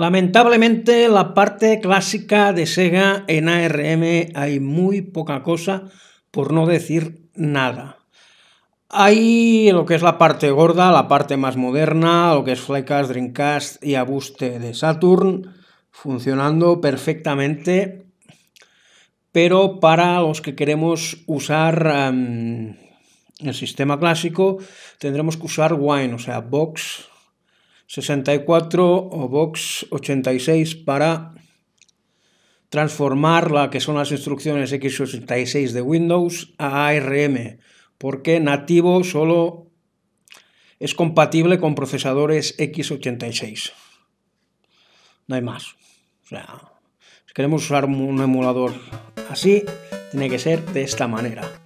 Lamentablemente, la parte clásica de Sega en ARM hay muy poca cosa, por no decir nada. Hay lo que es la parte gorda, la parte más moderna, lo que es Flecas, Dreamcast y Abuste de Saturn, funcionando perfectamente, pero para los que queremos usar em, el sistema clásico, tendremos que usar Wine, o sea, Box 64 o Box 86 para transformar la que son las instrucciones x86 de Windows a ARM, porque nativo solo es compatible con procesadores x86. No hay más. O sea, si queremos usar un emulador así, tiene que ser de esta manera.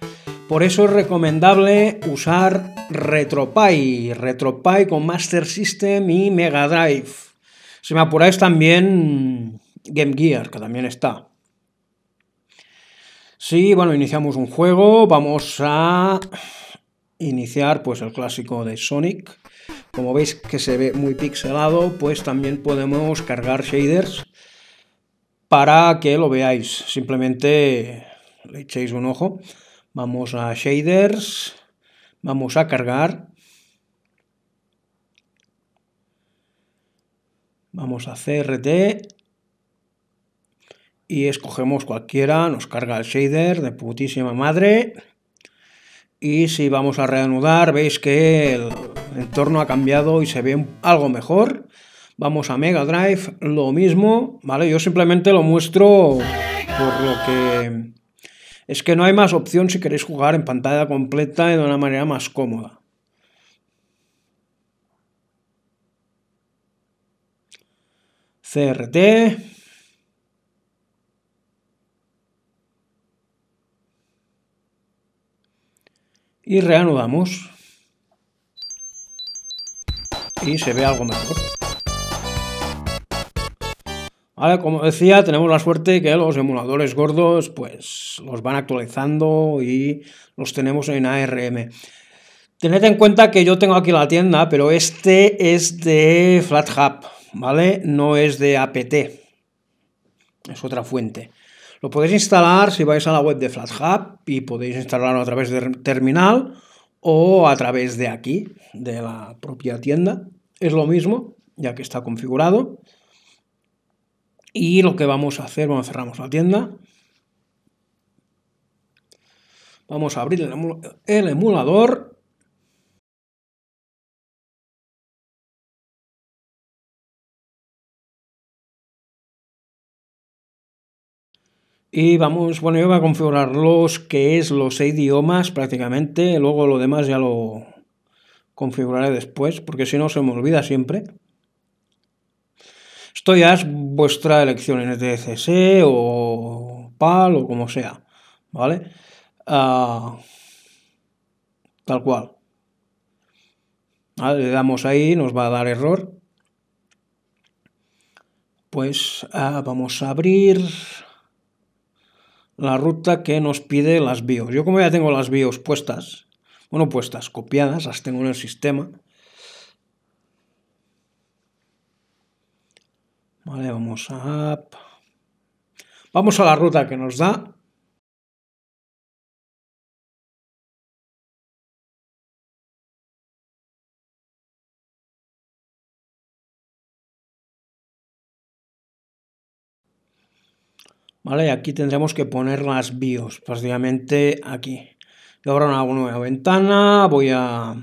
Por eso es recomendable usar RetroPie, RetroPie con Master System y Mega Drive. Si me apuráis también Game Gear, que también está. Sí, bueno, iniciamos un juego, vamos a iniciar pues el clásico de Sonic. Como veis que se ve muy pixelado, pues también podemos cargar shaders para que lo veáis. Simplemente le echéis un ojo. Vamos a shaders, vamos a cargar. Vamos a CRT y escogemos cualquiera, nos carga el shader de putísima madre. Y si vamos a reanudar, veis que el entorno ha cambiado y se ve algo mejor. Vamos a Mega Drive, lo mismo, ¿vale? Yo simplemente lo muestro por lo que es que no hay más opción si queréis jugar en pantalla completa de una manera más cómoda. CRT. Y reanudamos. Y se ve algo mejor como decía, tenemos la suerte que los emuladores gordos, pues los van actualizando y los tenemos en ARM. Tened en cuenta que yo tengo aquí la tienda, pero este es de FlatHub, ¿vale? No es de APT, es otra fuente. Lo podéis instalar si vais a la web de FlatHub y podéis instalarlo a través de terminal o a través de aquí, de la propia tienda. Es lo mismo, ya que está configurado. Y lo que vamos a hacer, cuando cerramos la tienda. Vamos a abrir el emulador Y vamos, bueno, yo voy a configurar los que es los seis idiomas prácticamente, luego lo demás ya lo configuraré después, porque si no se me olvida siempre. Esto ya es vuestra elección en e o PAL o como sea, ¿vale? Ah, tal cual. Le damos ahí, nos va a dar error. Pues ah, vamos a abrir la ruta que nos pide las BIOS. Yo como ya tengo las BIOS puestas, bueno, puestas, copiadas, las tengo en el sistema, Vale, vamos a Vamos a la ruta que nos da. Vale, aquí tendremos que poner las BIOS, prácticamente aquí. Yo una nueva ventana, voy a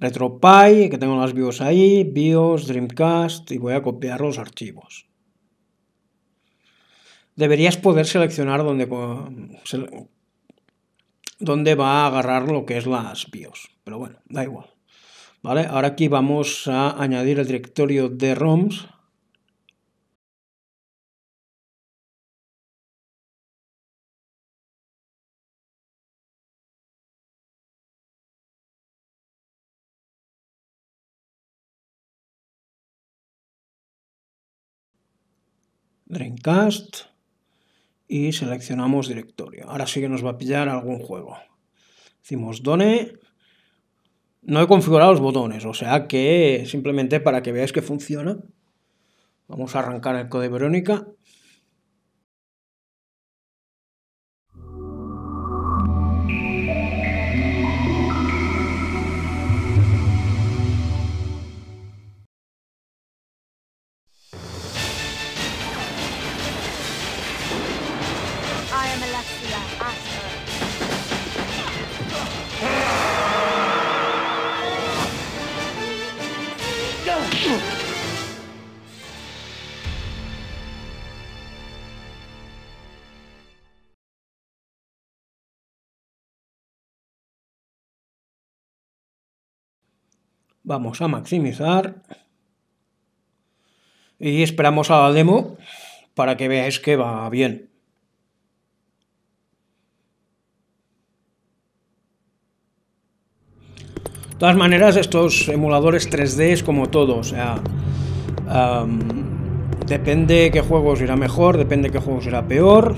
RetroPie, que tengo las BIOS ahí, BIOS, Dreamcast, y voy a copiar los archivos. Deberías poder seleccionar dónde, dónde va a agarrar lo que es las BIOS, pero bueno, da igual. ¿Vale? Ahora aquí vamos a añadir el directorio de ROMs. Dreamcast y seleccionamos directorio. Ahora sí que nos va a pillar algún juego. Decimos Done. No he configurado los botones, o sea que simplemente para que veáis que funciona, vamos a arrancar el código Verónica. Vamos a maximizar. Y esperamos a la demo para que veáis que va bien. De todas maneras, estos emuladores 3D es como todo, o sea, depende qué juegos irá mejor, depende qué juegos irá peor.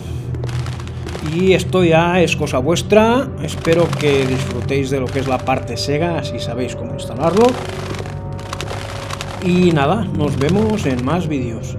Y esto ya es cosa vuestra, espero que disfrutéis de lo que es la parte Sega, así sabéis cómo instalarlo. Y nada, nos vemos en más vídeos.